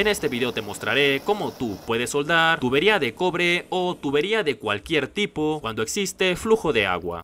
En este video te mostraré cómo tú puedes soldar tubería de cobre o tubería de cualquier tipo cuando existe flujo de agua.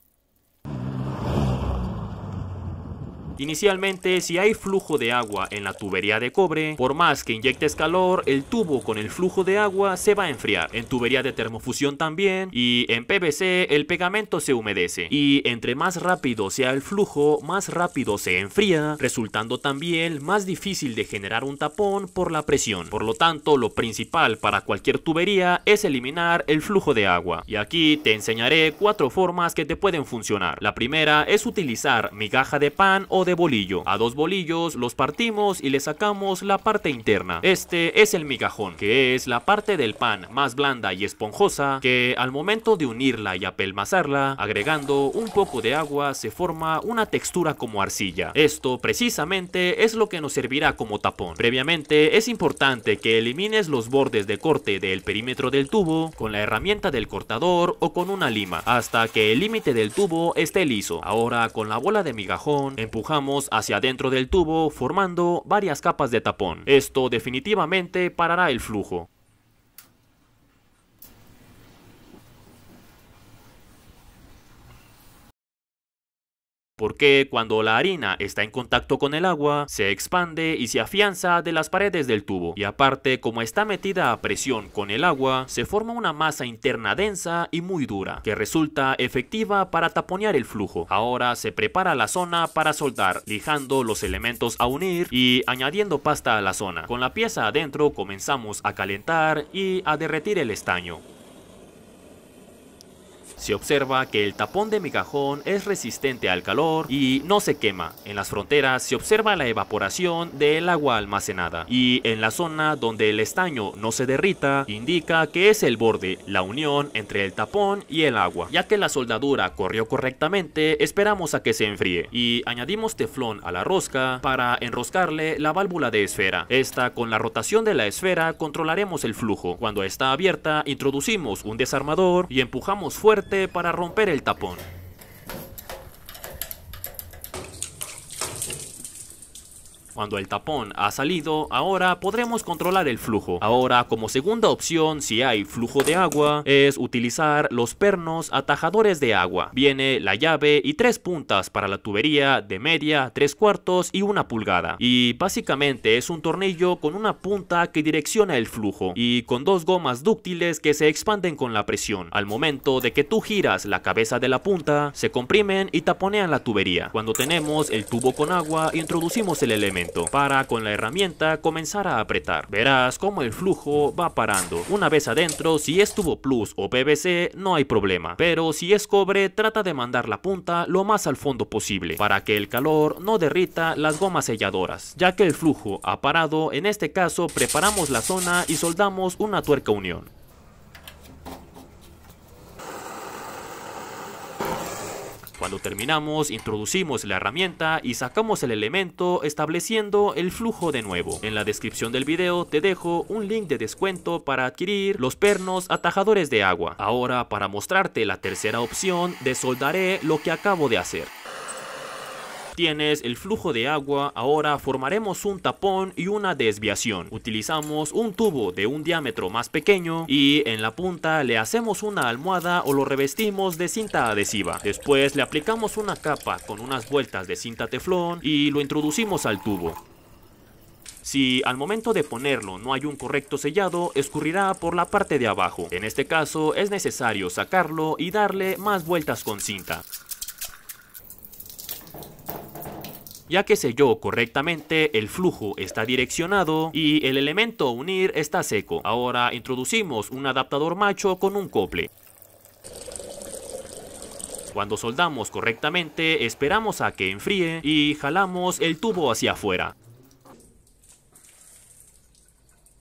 Inicialmente, si hay flujo de agua en la tubería de cobre, por más que inyectes calor, el tubo con el flujo de agua se va a enfriar. En tubería de termofusión también y en PVC el pegamento se humedece. Y entre más rápido sea el flujo, más rápido se enfría, resultando también más difícil de generar un tapón por la presión. Por lo tanto, lo principal para cualquier tubería es eliminar el flujo de agua. Y aquí te enseñaré cuatro formas que te pueden funcionar. La primera es utilizar migaja de pan o de bolillo. A dos bolillos los partimos y le sacamos la parte interna. Este es el migajón, que es la parte del pan más blanda y esponjosa que al momento de unirla y apelmazarla, agregando un poco de agua se forma una textura como arcilla. Esto precisamente es lo que nos servirá como tapón. Previamente es importante que elimines los bordes de corte del perímetro del tubo con la herramienta del cortador o con una lima hasta que el límite del tubo esté liso. Ahora con la bola de migajón empujamos hacia adentro del tubo formando varias capas de tapón. Esto definitivamente parará el flujo. porque cuando la harina está en contacto con el agua, se expande y se afianza de las paredes del tubo. Y aparte, como está metida a presión con el agua, se forma una masa interna densa y muy dura, que resulta efectiva para taponear el flujo. Ahora se prepara la zona para soldar, lijando los elementos a unir y añadiendo pasta a la zona. Con la pieza adentro comenzamos a calentar y a derretir el estaño. Se observa que el tapón de migajón es resistente al calor y no se quema. En las fronteras se observa la evaporación del agua almacenada y en la zona donde el estaño no se derrita indica que es el borde, la unión entre el tapón y el agua. Ya que la soldadura corrió correctamente, esperamos a que se enfríe y añadimos teflón a la rosca para enroscarle la válvula de esfera. Esta con la rotación de la esfera controlaremos el flujo. Cuando está abierta introducimos un desarmador y empujamos fuerte para romper el tapón. Cuando el tapón ha salido, ahora podremos controlar el flujo. Ahora, como segunda opción, si hay flujo de agua, es utilizar los pernos atajadores de agua. Viene la llave y tres puntas para la tubería de media, tres cuartos y una pulgada. Y básicamente es un tornillo con una punta que direcciona el flujo y con dos gomas dúctiles que se expanden con la presión. Al momento de que tú giras la cabeza de la punta, se comprimen y taponean la tubería. Cuando tenemos el tubo con agua, introducimos el elemento para con la herramienta comenzar a apretar. Verás cómo el flujo va parando. Una vez adentro, si es tubo plus o PVC, no hay problema. Pero si es cobre, trata de mandar la punta lo más al fondo posible, para que el calor no derrita las gomas selladoras. Ya que el flujo ha parado, en este caso preparamos la zona y soldamos una tuerca unión. Cuando terminamos, introducimos la herramienta y sacamos el elemento estableciendo el flujo de nuevo. En la descripción del video te dejo un link de descuento para adquirir los pernos atajadores de agua. Ahora para mostrarte la tercera opción, desoldaré lo que acabo de hacer tienes el flujo de agua, ahora formaremos un tapón y una desviación. Utilizamos un tubo de un diámetro más pequeño y en la punta le hacemos una almohada o lo revestimos de cinta adhesiva. Después le aplicamos una capa con unas vueltas de cinta teflón y lo introducimos al tubo. Si al momento de ponerlo no hay un correcto sellado, escurrirá por la parte de abajo. En este caso es necesario sacarlo y darle más vueltas con cinta. ya que selló correctamente el flujo está direccionado y el elemento unir está seco. Ahora introducimos un adaptador macho con un cople. Cuando soldamos correctamente esperamos a que enfríe y jalamos el tubo hacia afuera.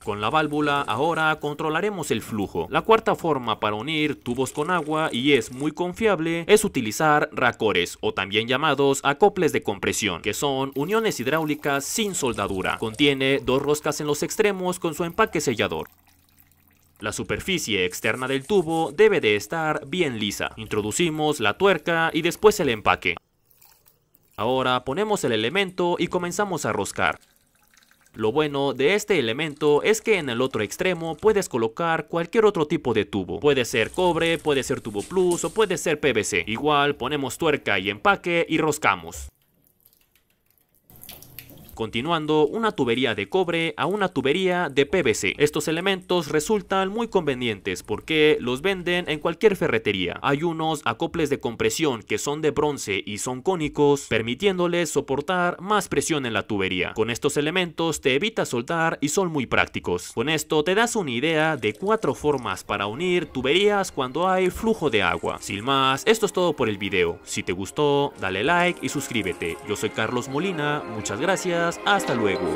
Con la válvula ahora controlaremos el flujo. La cuarta forma para unir tubos con agua y es muy confiable es utilizar racores o también llamados acoples de compresión, que son uniones hidráulicas sin soldadura. Contiene dos roscas en los extremos con su empaque sellador. La superficie externa del tubo debe de estar bien lisa. Introducimos la tuerca y después el empaque. Ahora ponemos el elemento y comenzamos a roscar. Lo bueno de este elemento es que en el otro extremo puedes colocar cualquier otro tipo de tubo. Puede ser cobre, puede ser tubo plus o puede ser PVC. Igual ponemos tuerca y empaque y roscamos continuando una tubería de cobre a una tubería de PVC. Estos elementos resultan muy convenientes porque los venden en cualquier ferretería. Hay unos acoples de compresión que son de bronce y son cónicos, permitiéndoles soportar más presión en la tubería. Con estos elementos te evita soldar y son muy prácticos. Con esto te das una idea de cuatro formas para unir tuberías cuando hay flujo de agua. Sin más, esto es todo por el video. Si te gustó, dale like y suscríbete. Yo soy Carlos Molina, muchas gracias hasta luego.